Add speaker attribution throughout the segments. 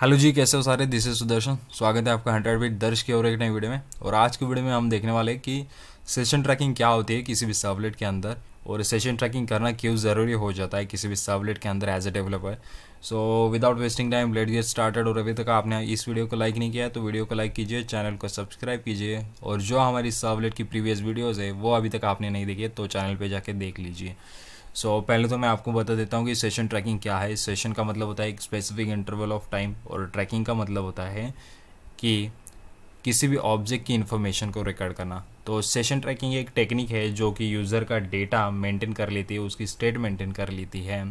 Speaker 1: hello जी कैसे हो सारे दिस इज सुदर्शन स्वागत है आपका हंड्रेड बीट दर्ज के और एक नई वीडियो में और आज की वीडियो में हम देखने वाले हैं कि सेशन ट्रैकिंग क्या होती है किसी भी सावलेट के अंदर और सेशन ट्रैकिंग करना क्यों ज़रूरी हो जाता है किसी भी सर्वलेट के अंदर as a developer so without wasting time let get started और अभी तक आपने इस वीडियो को लाइक नहीं किया तो वीडियो को लाइक कीजिए चैनल को सब्सक्राइब कीजिए और जो हमारी सावलेट की प्रीवियस वीडियोज़ है वो अभी तक आपने नहीं देखी है तो चैनल पर जाके देख लीजिए सो so, पहले तो मैं आपको बता देता हूँ कि सेशन ट्रैकिंग क्या है सेशन का मतलब होता है एक स्पेसिफिक इंटरवल ऑफ टाइम और ट्रैकिंग का मतलब होता है कि किसी भी ऑब्जेक्ट की इन्फॉर्मेशन को रिकॉर्ड करना तो सेशन ट्रैकिंग एक टेक्निक है जो कि यूज़र का डेटा मेंटेन कर लेती है उसकी स्टेट मेंटेन कर लेती है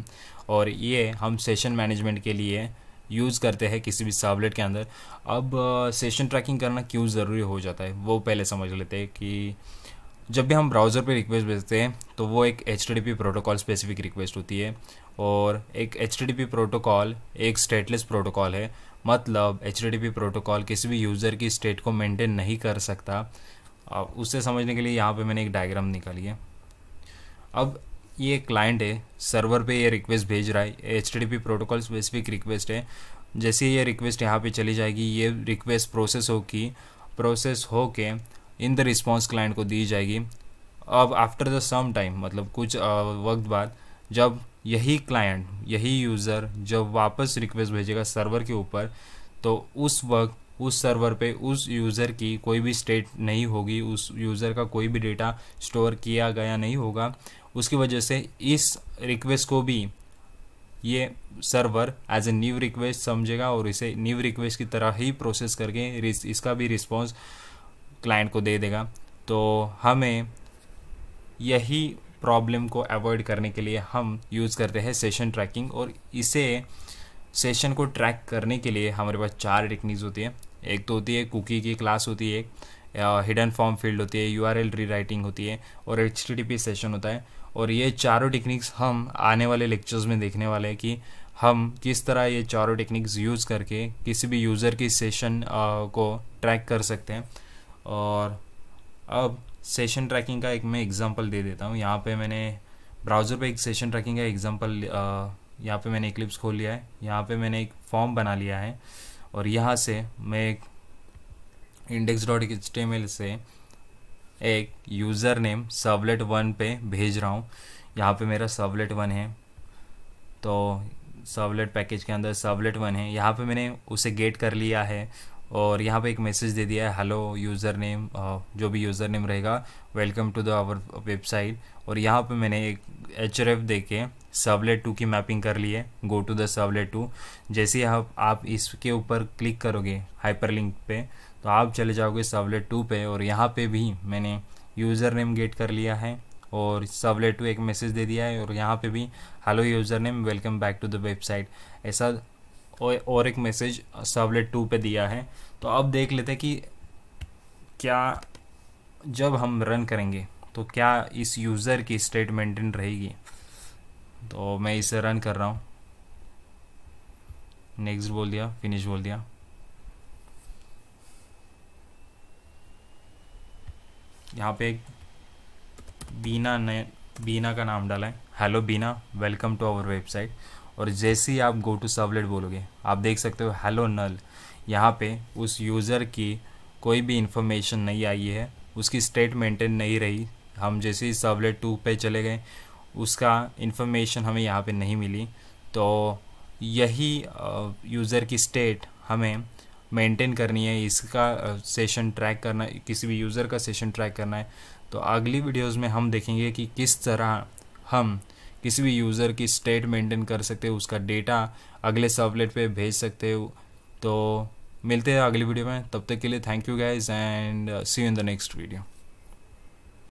Speaker 1: और ये हम सेशन मैनेजमेंट के लिए यूज़ करते हैं किसी भी साबलेट के अंदर अब सेशन uh, ट्रैकिंग करना क्यों ज़रूरी हो जाता है वो पहले समझ लेते हैं कि जब भी हम ब्राउज़र पे रिक्वेस्ट भेजते हैं तो वो एक एच प्रोटोकॉल स्पेसिफिक रिक्वेस्ट होती है और एक एच प्रोटोकॉल एक स्टेटलेस प्रोटोकॉल है मतलब एच प्रोटोकॉल किसी भी यूज़र की स्टेट को मेंटेन नहीं कर सकता अब उससे समझने के लिए यहाँ पे मैंने एक डायग्राम निकाली है अब ये क्लाइंट है सर्वर पे ये रिक्वेस्ट भेज रहा है एच प्रोटोकॉल स्पेसिफिक रिक्वेस्ट है जैसे ये रिक्वेस्ट यहाँ पे चली जाएगी ये रिक्वेस्ट प्रोसेस होगी प्रोसेस हो के इन द रिस्पॉन्स क्लाइंट को दी जाएगी अब आफ्टर द सम टाइम मतलब कुछ वक्त बाद जब यही क्लाइंट यही यूज़र जब वापस रिक्वेस्ट भेजेगा सर्वर के ऊपर तो उस वक्त उस सर्वर पे उस यूज़र की कोई भी स्टेट नहीं होगी उस यूज़र का कोई भी डेटा स्टोर किया गया नहीं होगा उसकी वजह से इस रिक्वेस्ट को भी ये server as a new request समझेगा और इसे न्यू रिक्वेस्ट की तरह ही प्रोसेस करके इसका भी रिस्पॉन्स क्लाइंट को दे देगा तो हमें यही प्रॉब्लम को अवॉइड करने के लिए हम यूज़ करते हैं सेशन ट्रैकिंग और इसे सेशन को ट्रैक करने के लिए हमारे पास चार टेक्निक्स होती है एक तो होती है कुकी की क्लास होती है एक हिडन फॉर्म फील्ड होती है U R L rewriting होती है और एच टी सेशन होता है और ये चारों टेक्निक्स हम आने वाले लेक्चर्स में देखने वाले हैं कि हम किस तरह ये चारों टेक्निक्स यूज़ करके किसी भी यूज़र की सेशन को ट्रैक कर सकते हैं और अब सेशन ट्रैकिंग का एक मैं एग्जांपल दे देता हूँ यहाँ पे मैंने ब्राउज़र पे एक सेशन ट्रैकिंग का एग्जांपल यहाँ पे मैंने क्लिप्स खोल लिया है यहाँ पे मैंने एक फॉर्म बना लिया है और यहाँ से मैं एक इंडेक्स डॉट से एक यूज़र नेम सबलेट वन पे भेज रहा हूँ यहाँ पे मेरा सबलेट वन है तो सबलेट पैकेज के अंदर सबलेट वन है यहाँ पे मैंने उसे गेट कर लिया है और यहाँ पे एक मैसेज दे दिया है हेलो यूज़र नेम जो भी यूज़र नेम रहेगा welcome to the our website और यहाँ पे मैंने एक एच आर एफ दे के सर्वलेट टू की मैपिंग कर ली है go to the servlet two जैसे आप आप इसके ऊपर क्लिक करोगे हाइपर लिंक पे तो आप चले जाओगे सर्वलेट टू पे और यहाँ पे भी मैंने यूज़र नेम गेट कर लिया है और सबलेट टू एक मैसेज दे दिया है और यहाँ पे भी hello user name welcome back to the website ऐसा और एक मैसेज सर्वलेट टू पे दिया है तो अब देख लेते हैं कि क्या जब हम रन करेंगे तो क्या इस यूज़र की स्टेट मेंटेन रहेगी तो मैं इसे रन कर रहा हूँ नेक्स्ट बोल दिया फिनिश बोल दिया यहाँ पे एक बीना ने बीना का नाम डाला है hello Bina welcome to our website और जैसे ही आप गो टू सर्वलेट बोलोगे आप देख सकते हो हेलो नल यहाँ पे उस यूज़र की कोई भी इन्फॉर्मेशन नहीं आई है उसकी स्टेट मेंटेन नहीं रही हम जैसे ही सर्वलेट टू पे चले गए उसका इन्फॉर्मेशन हमें यहाँ पे नहीं मिली तो यही यूज़र की स्टेट हमें मेंटेन करनी है इसका सेशन ट्रैक करना किसी भी यूज़र का सेशन ट्रैक करना है तो अगली वीडियोज़ में हम देखेंगे कि किस तरह हम किसी भी यूज़र की स्टेट मेंटेन कर सकते हो उसका डेटा अगले सबलेट पे भेज सकते हो तो मिलते हैं अगली वीडियो में तब तक के लिए thank you guys and see you in the next video